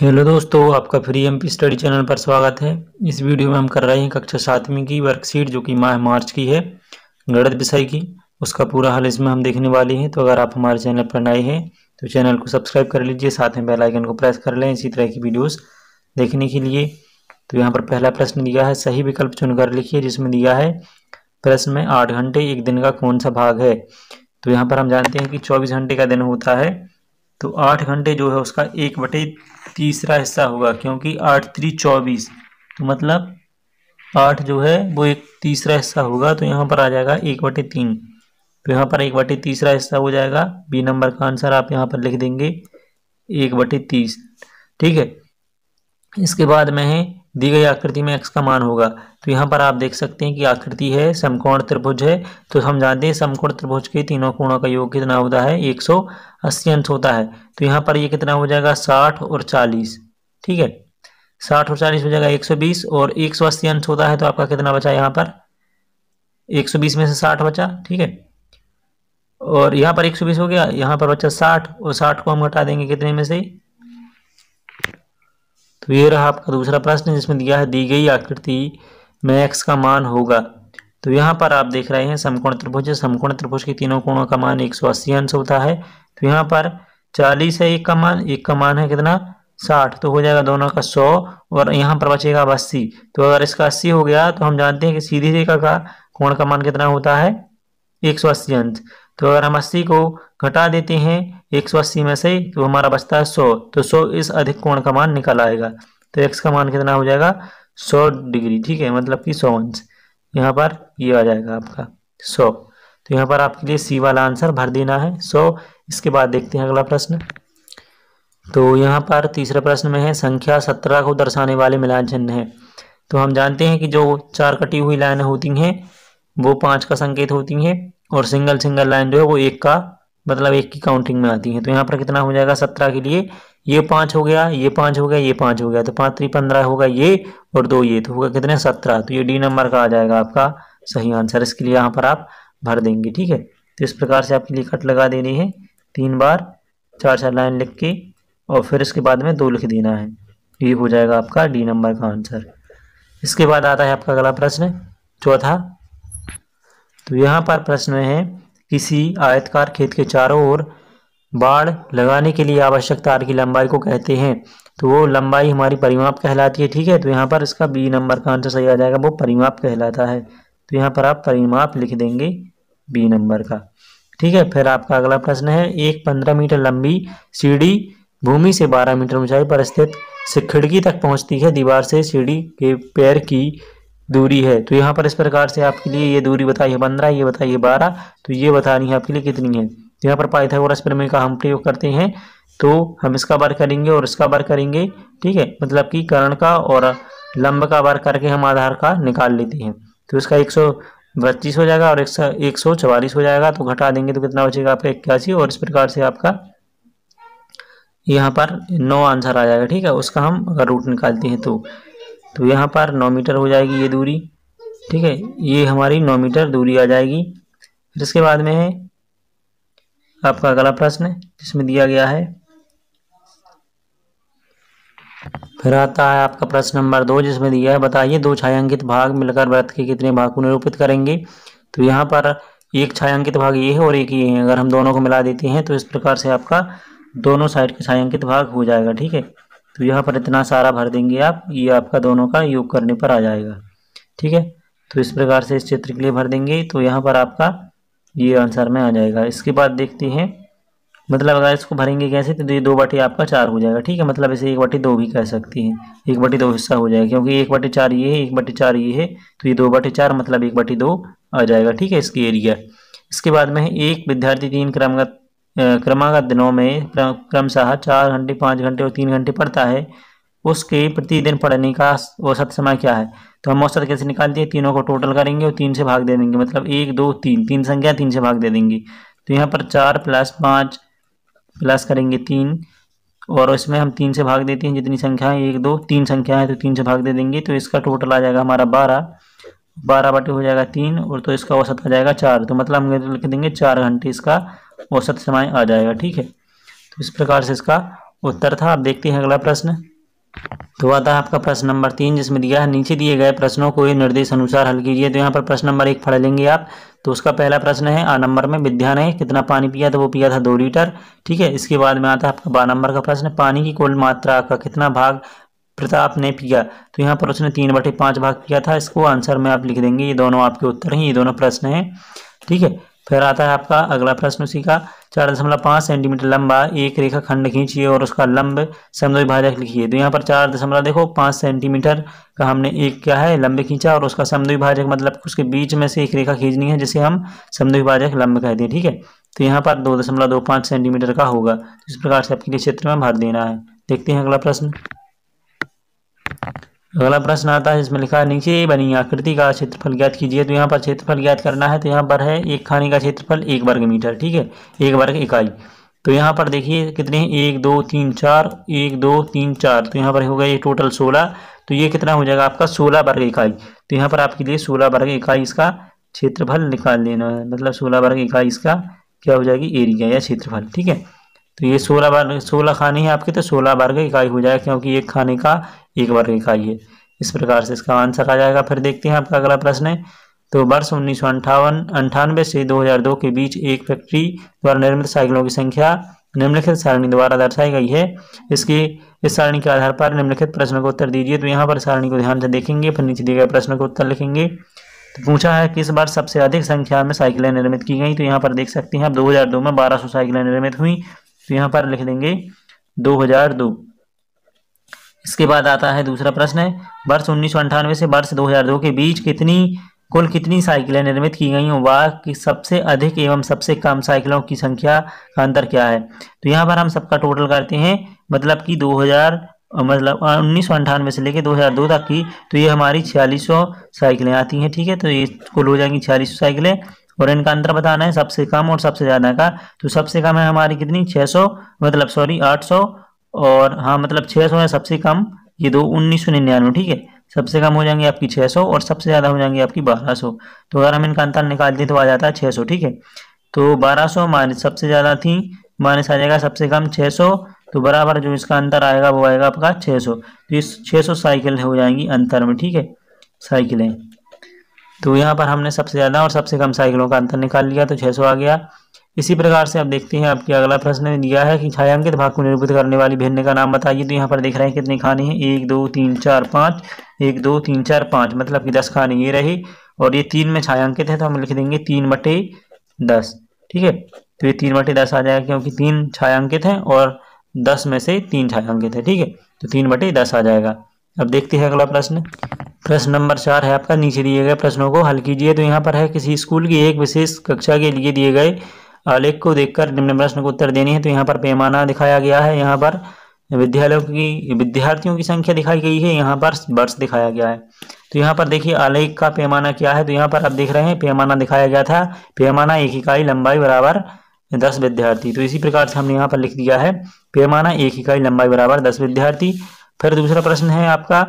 hello दोस्तों आपका free M P study channel पर स्वागत है इस वीडियो में हम कर रहे हैं कक्षा सातवीं की वर्कशीट जो कि माह मार्च की है गणित विषय की उसका पूरा हाल इसमें हम देखने वाले हैं तो अगर आप हमारे चैनल पर नए हैं तो चैनल को सब्सक्राइब कर लीजिए साथ में बेल आइकन को प्रेस कर लें इसी तरह की वीडियोज़ देखने के लिए तो यहाँ पर पहला प्रश्न दिया है सही विकल्प चुनकर लिखिए जिसमें दिया है प्रश्न में आठ घंटे एक दिन का कौन सा भाग है तो यहाँ पर हम जानते हैं कि चौबीस घंटे का दिन होता है तो आठ घंटे जो है उसका एक बटे तीसरा हिस्सा होगा क्योंकि आठ त्री चौबीस तो मतलब आठ जो है वो एक तीसरा हिस्सा होगा तो यहाँ पर आ जाएगा एक बटे तीन तो यहाँ पर एक बटे तीसरा हिस्सा हो जाएगा बी नंबर का आंसर आप यहाँ पर लिख देंगे एक बटे तीस ठीक है इसके बाद में है दी गई आकृति में एक्स का मान होगा तो यहाँ पर आप देख सकते हैं कि आकृति है समकोण त्रिभुज है तो हम जानते हैं समकोण त्रिभुज के तीनों कोणों का योग कितना होता है एक सौ अस्सी अंश होता है तो यहाँ पर ये कितना हो जाएगा साठ और चालीस ठीक है साठ और चालीस हो जाएगा एक सौ बीस और एक सौ अस्सी अंश होता है तो आपका कितना बचा यहाँ पर एक सौ बीस में से साठ बचा ठीक है और यहाँ पर एक सौ बीस हो गया यहाँ पर बचा साठ और साठ को हम घटा देंगे कितने में से तो ये रहा आपका दूसरा प्रश्न जिसमें दिया है दी गई आकृति में एक्स का मान होगा तो यहाँ पर आप देख रहे हैं समकोण त्रिभुज समकोण त्रिभुज के तीनों कोणों का मान एक सौ अस्सी अंश होता है तो यहाँ पर चालीस है एक का मान एक का मान है कितना साठ तो हो जाएगा दोनों का सौ और यहाँ पर बचेगा अब अस्सी तो अगर इसका अस्सी हो गया तो हम जानते हैं कि सीधी रेखा का कोण का मान कितना होता है एक सौ अस्सी अंश तो अगर हम अस्सी को घटा देते हैं एक सौ अस्सी में से तो हमारा बचता है सौ तो सौ इस अधिक कोण का मान निकल आएगा तो एक्स का मान कितना हो जाएगा सौ डिग्री ठीक है मतलब कि सौ अंश यहाँ पर ये यह आ जाएगा आपका सौ तो यहाँ पर आपके लिए सी वाला आंसर भर देना है सौ इसके बाद देखते हैं अगला प्रश्न तो यहाँ पर तीसरा प्रश्न में है संख्या सत्रह को दर्शाने वाले मिलान चिन्ह है तो हम जानते हैं कि जो चार कटी हुई लाइनें होती हैं वो पाँच का संकेत होती हैं और सिंगल सिंगल लाइन जो है वो एक का मतलब एक की काउंटिंग में आती हैं तो यहाँ पर कितना हो जाएगा सत्रह के लिए ये पाँच हो गया ये पाँच हो गया ये पाँच हो गया तो पाँच त्री पंद्रह होगा ये और दो ये तो होगा कितने सत्रह तो ये डी नंबर का आ जाएगा आपका सही आंसर इसके लिए यहाँ पर आप भर देंगे ठीक है तो इस प्रकार से आपके लिए कट लगा देनी है तीन बार चार चार लाइन लिख के और फिर इसके बाद में दो लिख देना है तो ये हो जाएगा आपका डी नंबर का आंसर इसके बाद आता है आपका अगला प्रश्न चौथा तो यहाँ पर प्रश्न है किसी आयतकार खेत के चारों ओर बाढ़ लगाने के लिए आवश्यक तार की लंबाई को कहते हैं तो वो लंबाई हमारी परिमाप कहलाती है ठीक है तो यहाँ पर इसका बी नंबर का आंसर सही आ जाएगा वो परिमाप कहलाता है तो यहाँ पर आप परिमाप लिख देंगे बी नंबर का ठीक है फिर आपका अगला प्रश्न है एक पंद्रह मीटर लंबी सीढ़ी भूमि से बारह मीटर ऊंचाई पर स्थित से खिड़की तक पहुँचती है दीवार से सीढ़ी के पैर की दूरी है तो यहाँ पर इस प्रकार से आपके लिए ये दूरी बताइए पंद्रह ये बताइए बारह तो ये बतानी है आपके लिए कितनी है तो यहाँ पर पाइथागोरस प्रमेय का हम प्रयोग करते हैं तो हम इसका बार करेंगे और इसका बार करेंगे ठीक है मतलब कि करण का और लंब का बार करके हम आधार का निकाल लेते हैं तो इसका एक सौ बत्तीस हो जाएगा और एक सौ चवालीस हो जाएगा तो घटा देंगे तो कितना बचेगा आपका इक्यासी और इस प्रकार से आपका यहाँ पर नौ आंसर आ जाएगा ठीक है उसका हम अगर रूट निकालते हैं तो तो यहाँ पर नौ मीटर हो जाएगी ये दूरी ठीक है ये हमारी नौ मीटर दूरी आ जाएगी फिर इसके बाद में है आपका अगला प्रश्न जिसमें दिया गया है फिर आता है आपका प्रश्न नंबर दो जिसमें दिया है बताइए दो छायांकित भाग मिलकर वृत्त के कितने भाग को निरूपित करेंगे तो यहाँ पर एक छायांकित भाग ये है और एक ये है अगर हम दोनों को मिला देते हैं तो इस प्रकार से आपका दोनों साइड के छायांकित भाग हो जाएगा ठीक है तो यहाँ पर इतना सारा भर देंगे आप ये आपका दोनों का योग करने पर आ जाएगा ठीक है तो इस प्रकार से इस क्षेत्र के लिए भर देंगे तो यहाँ पर आपका ये आंसर में आ जाएगा इसके बाद देखते हैं मतलब अगर इसको भरेंगे कैसे तो ये दो बटे आपका चार हो जाएगा ठीक है मतलब इसे एक बटे दो भी कह सकती हैं एक बटे दो हिस्सा हो जाएगा क्योंकि एक बटे चार ये है एक बटे चार ये है तो ये दो बटे चार मतलब एक बटे दो आ जाएगा ठीक है इसकी एरिया इसके बाद में एक विद्यार्थी तीन क्रमगत क्रमागत दिनों में क्रमशः चार घंटे पाँच घंटे और तीन घंटे पढ़ता है उसके प्रतिदिन पढ़ने का औसत समय क्या है तो हम औसत कैसे निकालते हैं तीनों को टोटल करेंगे और तीन से भाग दे देंगे मतलब एक दो तीन तीन संख्या तीन से भाग दे देंगे तो यहाँ पर चार प्लस पाँच प्लस करेंगे तीन और इसमें हम तीन से भाग देते हैं जितनी संख्या है एक दो तीन संख्या है तो तीन से भाग दे देंगे तो इसका टोटल आ जाएगा हमारा बारह बारह बटे हो जाएगा तीन और तो इसका औसत आ जाएगा चार तो मतलब हम लिख देंगे चार घंटे इसका औसत समय आ जाएगा ठीक है तो इस प्रकार से इसका उत्तर था आप देखते हैं अगला प्रश्न तो आता है आपका प्रश्न नंबर तीन जिसमें दिया है नीचे दिए गए प्रश्नों को निर्देश अनुसार हल कीजिए तो यहाँ पर प्रश्न नंबर एक पढ़ लेंगे आप तो उसका पहला प्रश्न है आ नंबर में विद्या ने कितना पानी पिया था वो पिया था दो लीटर ठीक है इसके बाद में आता है आपका बारह नंबर का प्रश्न पानी की कुल मात्रा का कितना भाग प्रताप ने पिया तो यहाँ पर उसने तीन बटे पाँच भाग पिया था इसको आंसर में आप लिख देंगे ये दोनों आपके उत्तर हैं ये दोनों प्रश्न हैं ठीक है फिर आता है आपका अगला प्रश्न उसी का चार दशमलव पाँच सेंटीमीटर लंबा एक रेखा खंड खींचिए और उसका लंब समद्विभाजक लिखिए तो यहाँ पर चार दशमलव देखो पाँच सेंटीमीटर का हमने एक क्या है लंबे खींचा और उसका समद्विभाजक मतलब उसके बीच में से एक रेखा खींचनी है जिसे हम समद्विभाजक लंब कह दें ठीक है तो यहाँ पर दो दशमलव दो पाँच सेंटीमीटर का होगा इस प्रकार से आपके लिए क्षेत्र में भाग देना है देखते हैं अगला प्रश्न अगला प्रश्न आता है इसमें लिखा है नीचे बनी आकृति का क्षेत्रफल ज्ञात कीजिए तो यहाँ पर क्षेत्रफल ज्ञात करना है तो यहाँ पर है एक खाने का क्षेत्रफल एक वर्ग मीटर ठीक है एक वर्ग इकाई तो यहाँ पर देखिए कितने हैं एक दो तीन चार एक दो तीन चार तो यहाँ पर हो गया ये टोटल सोलह तो ये कितना हो जाएगा आपका सोलह वर्ग इकाई तो यहाँ पर आपके लिए सोलह वर्ग इकाई इसका क्षेत्रफल निकाल लेना है मतलब सोलह वर्ग इकाई इसका क्या हो जाएगी एरिया या क्षेत्रफल ठीक है तो ये सोलह बार सोलह खानी है आपकी तो सोलह वर्ग इकाई हो जाएगा क्योंकि एक खाने का एक वर्ग इकाई है इस प्रकार से इसका आंसर आ जाएगा फिर देखते हैं आपका अगला प्रश्न है तो वर्ष उन्नीस अंठानवे से 2002 के बीच एक फैक्ट्री द्वारा निर्मित साइकिलों की संख्या निम्नलिखित सारणी द्वारा दर्शाई गई है इसकी इस सारणी के आधार पर निम्नलिखित प्रश्न को उत्तर दीजिए तो यहाँ पर सारणी को ध्यान से देखेंगे फिर नीचे दिए गए प्रश्न को उत्तर लिखेंगे तो पूछा है किस बार सबसे अधिक संख्या में साइकिलें निर्मित की गई तो यहाँ पर देख सकते हैं आप 2002 में 1200 साइकिलें निर्मित हुई तो यहाँ पर लिख देंगे 2002 इसके बाद आता है दूसरा प्रश्न है वर्ष उन्नीस से वर्ष 2002 के बीच कितनी कुल कितनी साइकिलें निर्मित की गई हैं वाह की सबसे अधिक एवं सबसे कम साइकिलों की संख्या का अंतर क्या है तो यहाँ पर हम सबका टोटल करते हैं मतलब कि 2000 मतलब उन्नीस से लेकर 2002 तक की तो ये हमारी छियालीस साइकिलें आती हैं ठीक है तो ये कुल हो जाएंगी छियालीस साइकिलें और इनका अंतर बताना है सबसे कम और सबसे ज़्यादा का तो सबसे कम है हमारी कितनी 600 मतलब सॉरी 800 और हाँ मतलब 600 है सबसे कम ये दो उन्नीस सौ निन्यानवे ठीक है सबसे कम हो जाएंगे आपकी 600 और सबसे ज़्यादा हो जाएंगे आपकी 1200 तो अगर हम इनका अंतर निकाल दें तो आ जाता है 600 ठीक है तो 1200 सौ माइनस सबसे ज़्यादा थी माइनस आ जाएगा सबसे कम 600 तो बराबर जो इसका अंतर आएगा वो आएगा आपका 600 तो इस 600 साइकिल हो जाएंगी अंतर में ठीक है साइकिलें तो यहाँ पर हमने सबसे ज़्यादा और सबसे कम साइकिलों का अंतर निकाल लिया तो सौ आ गया इसी प्रकार से आप देखते हैं आपके अगला प्रश्न दिया है कि छायांकित भाग को निरूपित करने वाली भिन्न का नाम बताइए तो यहाँ पर देख रहे हैं कितनी खानी है एक दो तीन चार पाँच एक दो तीन चार पाँच मतलब कि दस खानी ये रही और ये तीन में छायांकित है तो हम लिख देंगे तीन बटे दस ठीक है तो ये तीन बटे दस आ जाएगा क्योंकि तीन छायांकित हैं और दस में से तीन छायांकित है ठीक है तो तीन बटे दस आ जाएगा अब देखते हैं अगला प्रश्न प्रश्न नंबर चार है आपका नीचे दिए गए प्रश्नों को हल कीजिए तो यहाँ पर है किसी स्कूल की एक विशेष कक्षा के लिए दिए गए आलेख को देखकर निम्न प्रश्न को उत्तर देनी है तो यहाँ पर पैमाना दिखाया गया है यहाँ पर विद्यालयों की विद्यार्थियों की संख्या दिखाई गई है यहाँ पर वर्ष दिखाया गया है तो यहाँ पर देखिए आलेख का पैमाना क्या है तो यहाँ पर आप देख रहे हैं पैमाना दिखाया गया था पैमाना एक इकाई लंबाई बराबर दस विद्यार्थी तो इसी प्रकार से हमने यहाँ पर लिख दिया है पैमाना एक इकाई लंबाई बराबर दस विद्यार्थी फिर दूसरा प्रश्न है आपका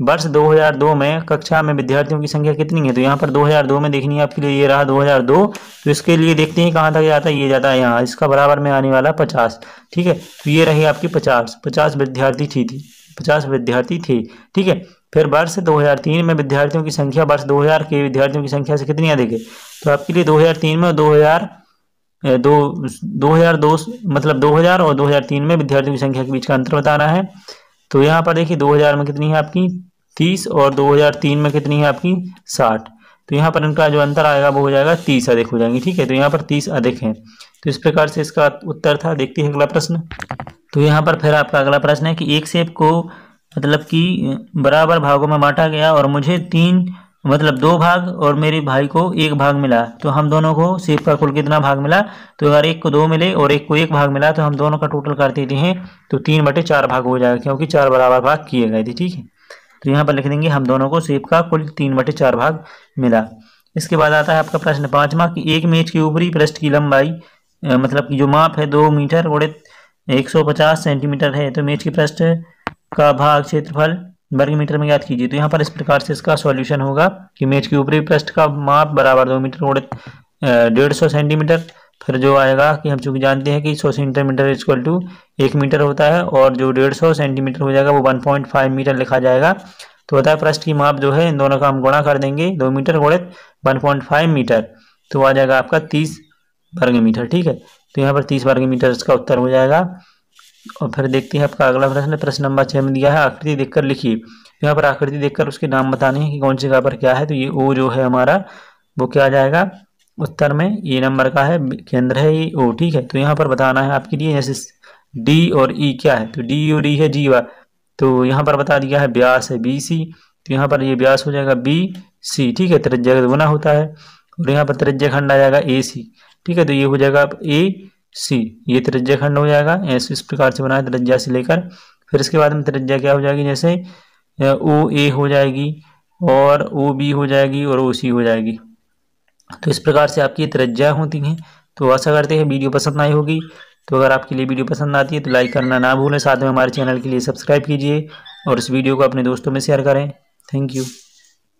वर्ष 2002 में कक्षा में विद्यार्थियों की संख्या कितनी है तो यहाँ पर 2002 में देखनी है आपके लिए ये रहा 2002 तो इसके लिए देखते हैं कहाँ तक जाता है ये जाता है यहाँ इसका बराबर में आने वाला पचास ठीक है तो ये रही आपकी पचास पचास विद्यार्थी थी थी पचास विद्यार्थी थे ठीक है फिर वर्ष 2003 में विद्यार्थियों की संख्या वर्ष दो के विद्यार्थियों की संख्या से कितनी अधिक है तो आपके लिए दो में दो हजार दो दो मतलब दो और तीन में विद्यार्थियों की संख्या के बीच का अंतर बताना है तो यहाँ पर देखिए 2000 में कितनी है आपकी 30 और 2003 में कितनी है आपकी 60 तो यहाँ पर इनका जो अंतर आएगा वो हो जाएगा 30 अधिक हो जाएंगे ठीक है तो यहाँ पर 30 अधिक है तो इस प्रकार से इसका उत्तर था देखते हैं अगला प्रश्न तो यहाँ पर फिर आपका अगला प्रश्न है कि एक सेब को मतलब कि बराबर भागों में बांटा गया और मुझे तीन मतलब दो भाग और मेरे भाई को एक भाग मिला तो हम दोनों को सेब का कुल कितना भाग मिला तो अगर एक को दो मिले और एक को एक भाग मिला तो हम दोनों का टोटल कर देते हैं तो तीन बटे चार भाग हो जाएगा क्योंकि चार बराबर भाग किए गए थे ठीक है तो यहाँ पर लिख देंगे हम दोनों को सेब का कुल तीन बटे चार भाग मिला इसके बाद आता है आपका प्रश्न पाँचवा कि एक मेज के ऊपरी पृष्ठ की लंबाई मतलब कि जो माप है दो मीटर और एक सौ पचास सेंटीमीटर है तो मेज के पृष्ठ का भाग क्षेत्रफल वर्ग मीटर में याद कीजिए तो यहाँ पर इस प्रकार से इसका सॉल्यूशन होगा कि मेज के ऊपरी पृष्ठ का माप बराबर दो मीटर गुड़े डेढ़ सौ सेंटीमीटर फिर जो आएगा कि हम चूंकि जानते हैं कि सौ सेंटीमीटर इक्वल टू एक मीटर होता है और जो डेढ़ सौ सेंटीमीटर हो जाएगा वो वन पॉइंट फाइव मीटर लिखा जाएगा तो होता है पृष्ठ की माप जो है इन दोनों का हम गुणा कर देंगे दो मीटर गुणित वन पॉइंट फाइव मीटर तो आ जाएगा आपका तीस वर्ग मीटर ठीक है तो यहाँ पर तीस वर्ग मीटर इसका उत्तर हो जाएगा और फिर देखते हैं आपका अगला प्रश्न प्रश्न नंबर छः में दिया है आकृति देखकर लिखिए यहाँ पर आकृति देखकर उसके नाम बताने हैं कि कौन सी जगह पर क्या है तो ये ओ जो है हमारा वो क्या आ जाएगा उत्तर में ये नंबर का है केंद्र है ये ओ ठीक है तो यहाँ पर बताना है आपके लिए जैसे डी और ई e क्या है तो डी और ई e है जी तो यहाँ पर बता दिया है ब्यास है बी सी तो यहाँ पर ये ब्यास हो जाएगा बी सी ठीक है त्रिज्या गुना होता है और यहाँ पर त्रिज्या खंड आ जाएगा ए सी ठीक है तो ये हो जाएगा ए सी ये त्रिज्या खंड हो जाएगा ऐसे इस प्रकार से बनाया त्रिज्या से लेकर फिर इसके बाद में त्रिज्या क्या हो जाएगी जैसे ओ ए हो जाएगी और ओ बी हो जाएगी और ओ सी हो जाएगी तो इस प्रकार से आपकी त्रिज्या होती हैं तो आशा करते हैं वीडियो पसंद आई होगी तो अगर आपके लिए वीडियो पसंद आती है तो लाइक करना ना भूलें साथ में हमारे चैनल के लिए सब्सक्राइब कीजिए और इस वीडियो को अपने दोस्तों में शेयर करें थैंक यू